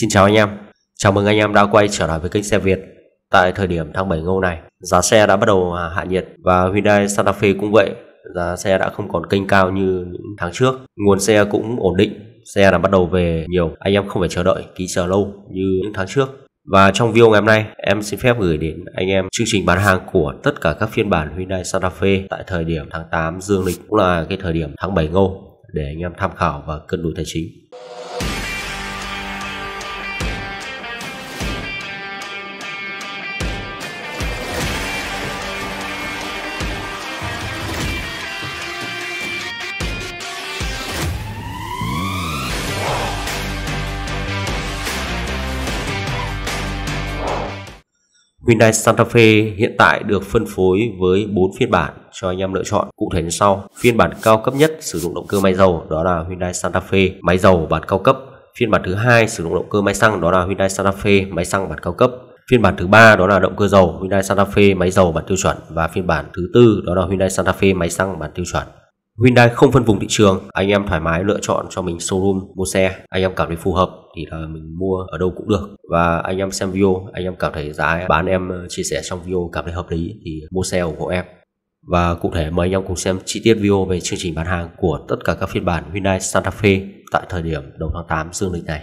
Xin chào anh em, chào mừng anh em đã quay trở lại với kênh xe Việt. Tại thời điểm tháng 7 ngô này, giá xe đã bắt đầu hạ nhiệt và Hyundai Santa Fe cũng vậy, giá xe đã không còn kênh cao như những tháng trước. Nguồn xe cũng ổn định, xe đã bắt đầu về nhiều, anh em không phải chờ đợi, ký chờ lâu như những tháng trước. Và trong video ngày hôm nay, em xin phép gửi đến anh em chương trình bán hàng của tất cả các phiên bản Hyundai Santa Fe tại thời điểm tháng 8 dương lịch cũng là cái thời điểm tháng 7 ngô để anh em tham khảo và cân đối tài chính. Hyundai Santa Fe hiện tại được phân phối với 4 phiên bản cho anh em lựa chọn cụ thể như sau. Phiên bản cao cấp nhất sử dụng động cơ máy dầu đó là Hyundai Santa Fe máy dầu bản cao cấp. Phiên bản thứ hai sử dụng động cơ máy xăng đó là Hyundai Santa Fe máy xăng bản cao cấp. Phiên bản thứ ba đó là động cơ dầu Hyundai Santa Fe máy dầu bản tiêu chuẩn và phiên bản thứ tư đó là Hyundai Santa Fe máy xăng bản tiêu chuẩn. Hyundai không phân vùng thị trường, anh em thoải mái lựa chọn cho mình showroom mua xe, anh em cảm thấy phù hợp thì là mình mua ở đâu cũng được và anh em xem video, anh em cảm thấy giá bán em ờ, chia sẻ trong video cảm thấy hợp lý thì mua xe ủng hộ em. Và cụ thể mời anh em cùng xem chi tiết video về chương trình bán hàng của tất cả các phiên bản Hyundai Santa Fe tại thời điểm đầu tháng 8 dương lịch này.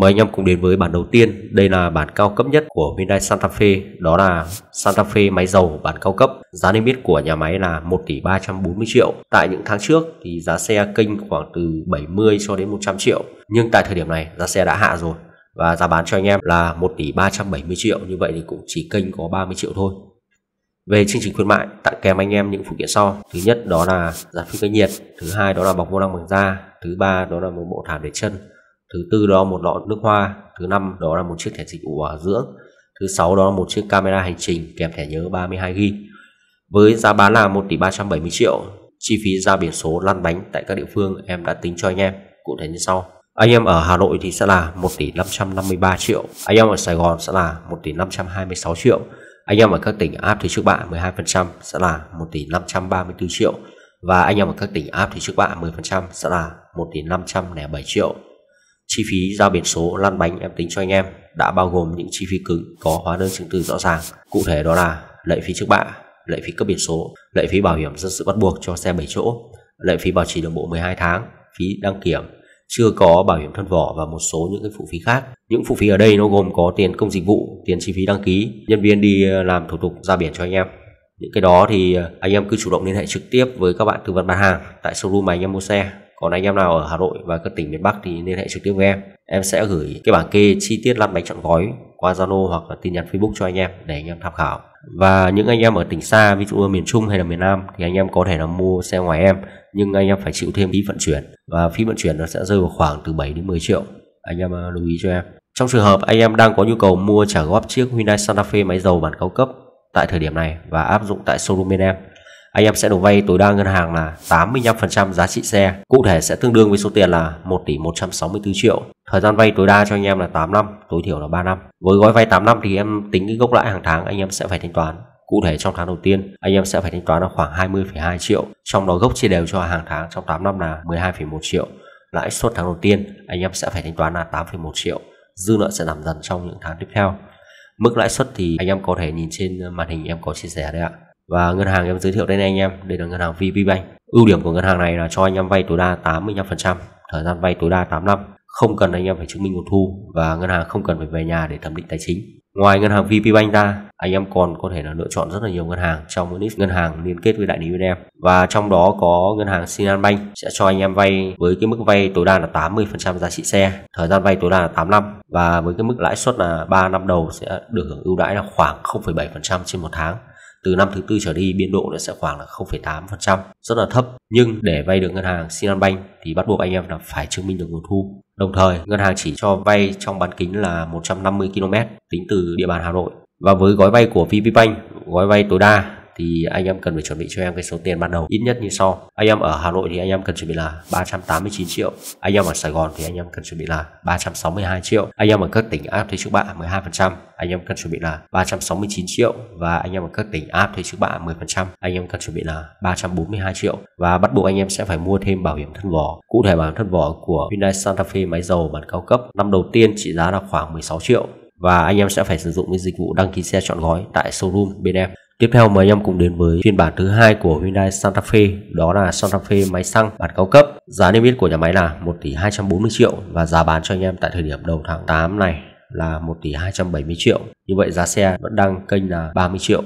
Mời anh em cùng đến với bản đầu tiên Đây là bản cao cấp nhất của Hyundai Santa Fe Đó là Santa Fe máy dầu bản cao cấp Giá niêm yết của nhà máy là 1 tỷ 340 triệu Tại những tháng trước thì giá xe kênh khoảng từ 70 cho đến 100 triệu Nhưng tại thời điểm này giá xe đã hạ rồi Và giá bán cho anh em là 1 tỷ 370 triệu Như vậy thì cũng chỉ kênh có 30 triệu thôi về chương trình khuyến mại tặng kèm anh em những phụ kiện sau thứ nhất đó là giảm phích cách nhiệt thứ hai đó là bọc vô lăng bằng da thứ ba đó là một bộ thảm để chân thứ tư đó một lọ nước hoa thứ năm đó là một chiếc thẻ dịch vụ bảo dưỡng thứ sáu đó là một chiếc camera hành trình kèm thẻ nhớ 32 g với giá bán là 1 tỷ 370 triệu chi phí ra biển số lăn bánh tại các địa phương em đã tính cho anh em cụ thể như sau anh em ở Hà Nội thì sẽ là 1 tỷ 553 triệu anh em ở Sài Gòn sẽ là 1 tỷ 526 triệu anh em ở các tỉnh áp thì trước bạ 12% sẽ là 1 tỷ 534 triệu và anh em ở các tỉnh áp thì trước bạ 10% sẽ là 1 tỷ 507 triệu Chi phí giao biển số lăn bánh em tính cho anh em đã bao gồm những chi phí cứng có hóa đơn chứng từ rõ ràng. Cụ thể đó là lệ phí trước bạ, lệ phí cấp biển số, lệ phí bảo hiểm dân sự bắt buộc cho xe 7 chỗ, lệ phí bảo trì đường bộ 12 tháng, phí đăng kiểm, chưa có bảo hiểm thân vỏ và một số những cái phụ phí khác. Những phụ phí ở đây nó gồm có tiền công dịch vụ, tiền chi phí đăng ký, nhân viên đi ờ, làm thủ tục ra biển cho anh em. Những cái đó thì ờ, anh em cứ chủ động liên hệ trực tiếp với các bạn tư vấn bán hàng tại showroom mà anh em mua xe còn anh em nào ở hà nội và các tỉnh miền bắc thì liên hệ trực tiếp với em em sẽ gửi cái bảng kê chi tiết lăn bánh chọn gói qua zalo hoặc là tin nhắn facebook cho anh em để anh em tham khảo và những anh em ở tỉnh xa ví dụ ở miền trung hay là miền nam thì anh em có thể là mua xe ngoài em nhưng anh em phải chịu thêm phí vận chuyển và phí vận chuyển nó sẽ rơi vào khoảng từ 7 đến 10 triệu anh em ờ, lưu ý cho em trong trường hợp anh em đang có nhu cầu mua trả góp chiếc Hyundai Santa Fe máy dầu bản cao cấp tại thời điểm này và áp dụng tại showroom bên em anh em sẽ được vay tối đa ngân hàng là 85% giá trị xe, cụ thể sẽ tương đương với số tiền là 1 tỷ 164 triệu. Thời gian vay tối đa cho anh em là 8 năm, tối thiểu là 3 năm. Với gói vay 8 năm thì em tính cái gốc lãi hàng tháng anh em sẽ phải thanh toán. Cụ thể trong tháng đầu tiên, anh em sẽ phải thanh toán là khoảng 20,2 triệu, trong đó gốc chia đều cho hàng tháng trong 8 năm là 12,1 triệu. Lãi suất tháng đầu tiên, anh em sẽ phải thanh toán là 8,1 triệu, dư nợ sẽ giảm dần trong những tháng tiếp theo. Mức lãi suất thì anh em có thể nhìn trên màn hình em có chia sẻ đây ạ và ngân hàng em giới thiệu đây này anh em đây là ngân hàng VP Bank ưu điểm của ngân hàng này là cho anh em vay tối đa 85% thời gian vay tối đa 8 năm không cần anh em phải chứng minh nguồn thu và ngân hàng không cần phải về nhà để thẩm định tài chính ngoài ngân hàng VP Bank ra anh em còn có thể là lựa chọn rất là nhiều ngân hàng trong list ngân hàng liên kết với đại lý bên em và trong đó có ngân hàng Sinan Bank sẽ cho anh em vay với cái mức vay tối đa là 80% giá trị xe thời gian vay tối đa là 8 năm và với cái mức lãi suất là 3 năm đầu sẽ được hưởng ưu đãi là khoảng 0,7% trên một tháng từ năm thứ tư trở đi biên độ nó sẽ khoảng là 0,8% rất là thấp nhưng để vay được ngân hàng Bank thì bắt buộc anh em là phải chứng minh được nguồn thu đồng thời ngân hàng chỉ cho vay trong bán kính là 150 km tính từ địa bàn Hà Nội và với gói vay của VPBank gói vay tối đa thì anh em cần phải chuẩn bị cho em cái số tiền ban đầu ít nhất như sau anh em ở Hà Nội thì anh em cần chuẩn bị là 389 triệu anh em ở Sài Gòn thì anh em cần chuẩn bị là 362 triệu anh em ở các tỉnh áp thuế trước bạ 12% anh em cần chuẩn bị là 369 triệu và anh em ở các tỉnh áp thuế trước bạ 10% anh em cần chuẩn bị là 342 triệu và bắt buộc anh em sẽ phải mua thêm bảo hiểm thân vỏ cụ thể bảo hiểm thân vỏ của Hyundai Santa Fe máy dầu bản cao cấp năm đầu tiên trị giá là khoảng 16 triệu và anh em sẽ phải sử dụng cái dịch vụ đăng ký xe chọn gói tại showroom bên em Tiếp theo mời anh em cùng đến với phiên bản thứ hai của Hyundai Santa Fe, đó là Santa Fe máy xăng bản cao cấp. Giá niêm yết của nhà máy là 1 tỷ 240 triệu và giá bán cho anh em tại thời điểm đầu tháng 8 này là 1 tỷ 270 triệu. Như vậy giá xe vẫn đang kênh là 30 triệu.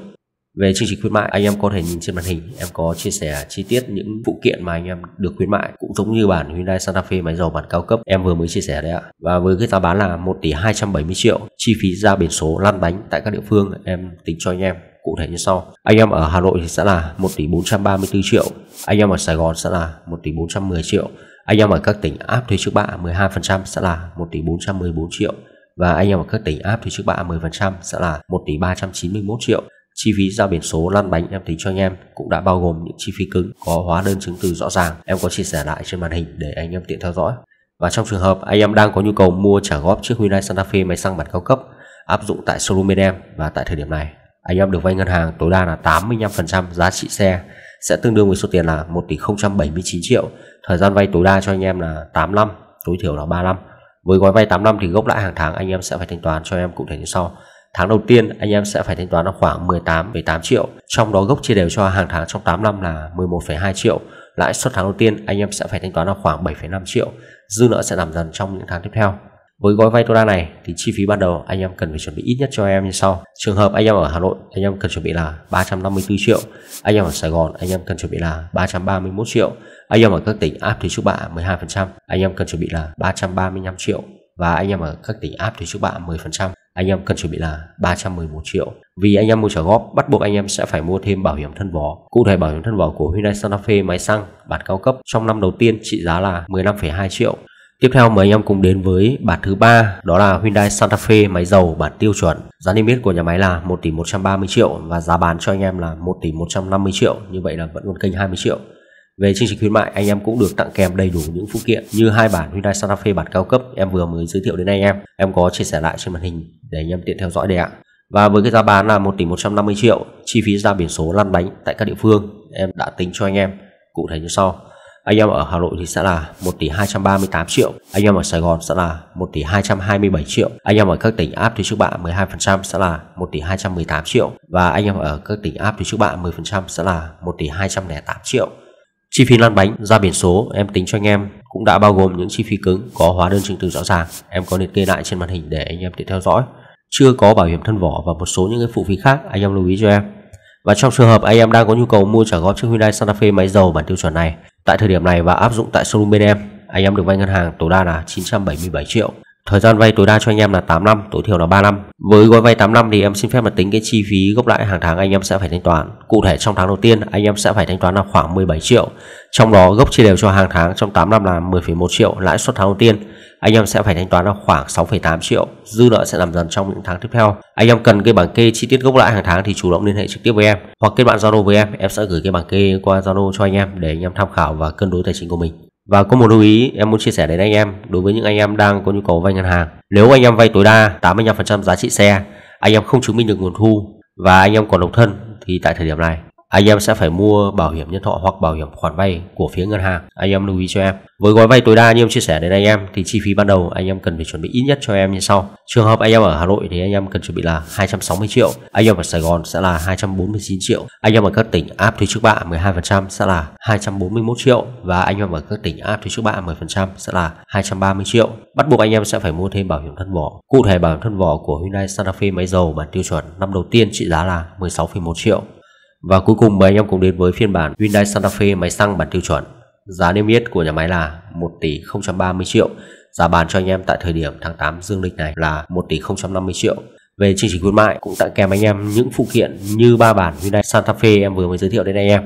Về chương trình khuyến mại anh em có thể nhìn trên màn hình Em có chia sẻ chi tiết những phụ kiện mà anh em được khuyến mại Cũng giống như bản Hyundai Santa Fe máy dầu bản cao cấp Em vừa mới chia sẻ đấy ạ Và với cái giá bán là 1 tỷ 270 triệu Chi phí ra biển số lăn bánh tại các địa phương em tính cho anh em cụ thể như sau anh em ở Hà Nội thì sẽ là 1 tỷ 434 triệu anh em ở Sài Gòn sẽ là 1 tỷ 410 triệu anh em ở các tỉnh áp thuế trước bạ 12% sẽ là 1 tỷ 414 triệu và anh em ở các tỉnh áp thuế trước bạ 10% sẽ là 1 tỷ 391 triệu chi phí giao biển số lăn bánh em tính cho anh em cũng đã bao gồm những chi phí cứng có hóa đơn chứng từ rõ ràng em có chia sẻ lại trên màn hình để anh em tiện theo dõi và trong trường hợp anh em đang có nhu cầu mua trả góp chiếc Hyundai Santa Fe máy xăng bản cao cấp áp dụng tại showroom bên em và tại thời điểm này anh em được vay ngân hàng tối đa là 85% giá trị xe sẽ tương đương với số tiền là 1 tỷ 079 triệu thời gian vay tối đa cho anh em là 8 năm tối thiểu là 3 năm với gói vay 8 năm thì gốc lãi hàng tháng anh em sẽ phải thanh toán cho em cụ thể như sau tháng đầu tiên anh em sẽ phải thanh toán là khoảng 18,8 triệu trong đó gốc chia đều cho hàng tháng trong 8 năm là 11,2 triệu lãi suất tháng đầu tiên anh em sẽ phải thanh toán là khoảng 7,5 triệu dư nợ sẽ giảm dần trong những tháng tiếp theo với gói vay Vitora này thì chi phí ban đầu anh em cần phải chuẩn bị ít nhất cho em như sau. Trường hợp anh em ở Hà Nội, anh em cần chuẩn bị là 354 triệu. Anh em ở Sài Gòn, anh em cần chuẩn bị là 331 triệu. Anh em ở các tỉnh áp thuế trước bạ 12%, anh em cần chuẩn bị là 335 triệu và anh em ở các tỉnh áp thuế trước bạ 10%, anh em cần chuẩn bị là 311 triệu. Vì anh em mua trả góp, bắt buộc anh em sẽ phải mua thêm bảo hiểm thân vỏ. Cụ thể bảo hiểm thân vỏ của Hyundai Santa Fe máy xăng bản cao cấp trong năm đầu tiên trị giá là 15,2 triệu Tiếp theo mời anh em cùng đến với bản thứ ba đó là Hyundai Santa Fe máy dầu bản tiêu chuẩn. Giá niêm yết của nhà máy là 1 tỷ 130 triệu và giá bán cho anh em là 1 tỷ 150 triệu, như vậy là vẫn còn kênh 20 triệu. Về chương trình khuyến mại anh em cũng được tặng kèm đầy đủ những phụ kiện như hai bản Hyundai Santa Fe bản cao cấp em vừa mới giới thiệu đến anh em. Em có chia sẻ lại trên màn hình để anh em tiện theo dõi đây ạ. Và với cái giá bán là 1 tỷ 150 triệu, chi phí ra biển số lăn bánh tại các địa phương em đã tính cho anh em cụ thể như sau anh em ở Hà Nội thì sẽ là 1 tỷ 238 triệu anh em ở Sài Gòn sẽ là 1 tỷ 227 triệu anh em ở các tỉnh áp thì trước bạ 12% sẽ là 1 tỷ 218 triệu và anh em ở các tỉnh áp thì trước bạ 10% sẽ là 1 tỷ 208 triệu Chi phí lăn bánh ra biển số em tính cho anh em cũng đã bao gồm những chi phí cứng có hóa đơn chứng từ rõ ràng. Em có liệt kê lại trên màn hình để anh em tiện theo dõi. Chưa có bảo hiểm thân vỏ và một số những cái phụ phí khác anh em lưu ý cho em. Và trong trường hợp anh em đang có nhu cầu mua trả góp chiếc Hyundai Santa Fe máy dầu bản tiêu chuẩn này Tại thời điểm này và áp dụng tại showroom bên em, anh em được vay ngân hàng tối đa là 977 triệu. Thời gian vay tối đa cho anh em là 8 năm, tối thiểu là 3 năm. Với gói vay 8 năm thì em xin phép là tính cái chi phí gốc lãi hàng tháng anh em sẽ phải thanh toán. Cụ thể trong tháng đầu tiên anh em sẽ phải thanh toán là khoảng 17 triệu. Trong đó gốc chia đều cho hàng tháng trong 8 năm là 10,1 triệu lãi suất tháng đầu tiên anh em sẽ phải thanh toán là khoảng 6,8 triệu dư nợ sẽ làm dần trong những tháng tiếp theo anh em cần cái bảng kê chi tiết gốc lãi hàng tháng thì chủ động liên hệ trực tiếp với em hoặc kết bạn zalo với em em sẽ gửi cái bảng kê qua zalo cho anh em để anh em tham khảo và cân đối tài chính của mình và có một lưu ý em muốn chia sẻ đến anh em đối với những anh em đang có nhu cầu vay ngân hàng nếu anh em vay tối đa 85% giá trị xe anh em không chứng minh được nguồn thu và anh em còn độc thân thì tại thời điểm này anh em sẽ phải mua bảo hiểm nhân thọ hoặc bảo hiểm khoản vay của phía ngân hàng anh em lưu ý cho em với gói vay tối đa như em chia sẻ đến anh em thì chi phí ban đầu anh em cần phải chuẩn bị ít nhất cho em như sau trường hợp anh em ở Hà Nội thì anh em cần chuẩn bị là 260 triệu anh em ở Sài Gòn sẽ là 249 triệu anh em ở các tỉnh áp thuế trước bạ 12% sẽ là 241 triệu và anh em ở các tỉnh áp thuế trước bạ 10% sẽ là 230 triệu bắt buộc anh em sẽ phải mua thêm bảo hiểm thân vỏ cụ thể bảo hiểm thân vỏ của Hyundai Santa Fe máy dầu bản tiêu chuẩn năm đầu tiên trị giá là 16,1 triệu và cuối cùng mấy anh em cùng đến với phiên bản Hyundai Santa Fe máy xăng bản tiêu chuẩn. Giá niêm yết của nhà máy là 1 tỷ 030 triệu. Giá bán cho anh em tại thời điểm tháng 8 dương lịch này là 1 tỷ 050 triệu. Về chương trình khuyến mại cũng tặng kèm anh em những phụ kiện như ba bản Hyundai Santa Fe em vừa mới giới thiệu đến anh em.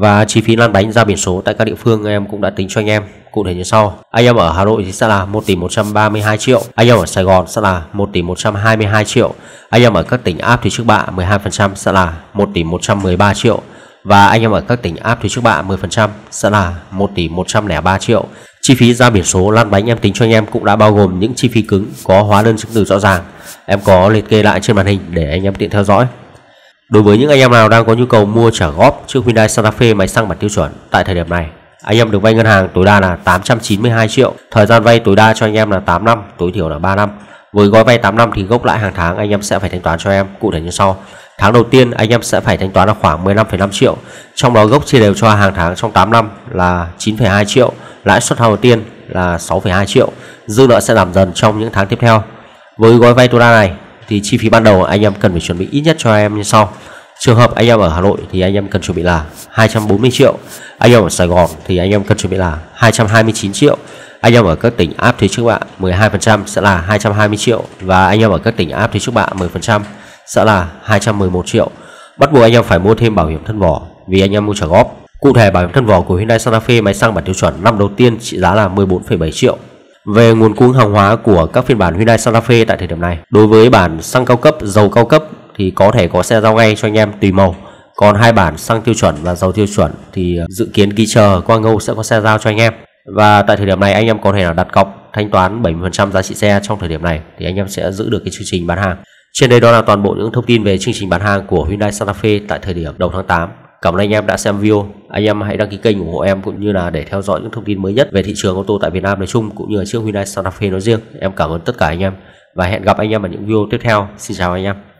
Và chi phí lăn bánh ra biển số tại các địa phương em cũng đã tính cho anh em cụ thể như sau. Anh em ở Hà Nội thì sẽ là 1 tỷ 132 triệu, anh em ở Sài Gòn sẽ là 1 tỷ 122 triệu, anh em ở các tỉnh áp thì trước bạ 12% sẽ là 1 tỷ 113 triệu và anh em ở các tỉnh áp thì trước bạ 10% sẽ là 1 tỷ 103 triệu. Chi phí ra biển số lăn bánh em tính cho anh em cũng đã bao gồm những chi phí cứng có hóa đơn chứng từ rõ ràng. Em có liệt kê lại trên màn hình để anh em tiện theo dõi. Đối với những anh em nào đang có nhu cầu mua trả góp chiếc Hyundai Santa Fe máy xăng bản tiêu chuẩn tại thời điểm này anh em được vay ngân hàng tối đa là 892 triệu, thời gian vay tối đa cho anh em là 8 năm, tối thiểu là 3 năm. Với gói vay 8 năm thì gốc lãi hàng tháng anh em sẽ phải thanh toán cho em cụ thể như sau. Tháng đầu tiên anh em sẽ phải thanh toán là khoảng 15,5 triệu, trong đó gốc chia đều cho hàng tháng trong 8 năm là 9,2 triệu, lãi suất đầu tiên là 6,2 triệu, dư nợ sẽ giảm dần trong những tháng tiếp theo. Với gói vay tối đa này thì chi phí ban đầu anh em cần phải chuẩn bị ít nhất cho em như sau. Trường hợp anh em ở Hà Nội thì anh em cần chuẩn bị là 240 triệu Anh em ở Sài Gòn thì anh em cần chuẩn bị là 229 triệu Anh em ở các tỉnh áp thuế trước bạ 12% sẽ là 220 triệu Và anh em ở các tỉnh áp thuế trước bạ 10% sẽ là 211 triệu Bắt buộc anh em phải mua thêm bảo hiểm thân vỏ vì anh em mua trả góp Cụ thể bảo hiểm thân vỏ của Hyundai Santa Fe máy xăng bản tiêu chuẩn năm đầu tiên trị giá là 14,7 triệu về nguồn cung hàng hóa của các phiên bản Hyundai Santa Fe tại thời điểm này. Đối với bản xăng cao cấp, dầu cao cấp thì có thể có xe giao ngay cho anh em tùy màu còn hai bản xăng tiêu chuẩn và dầu tiêu chuẩn thì ờ, dự kiến kỳ chờ qua ngâu sẽ có xe giao cho anh em và tại thời điểm này anh em có thể là đặt cọc thanh toán 70% giá trị xe trong thời điểm này thì anh em sẽ giữ được cái chương trình bán hàng trên đây đó là toàn bộ những thông tin về chương trình bán hàng của Hyundai Santa Fe tại thời điểm đầu tháng 8 Cảm ơn anh em đã xem video. Anh em hãy đăng ký kênh ủng hộ em cũng như là để theo dõi những thông tin mới nhất về thị trường ô tô tại Việt Nam nói chung cũng như là chiếc Hyundai Santa Fe nói riêng. Em cảm ơn tất cả anh em và hẹn gặp anh em ở những video tiếp theo. Xin chào anh em.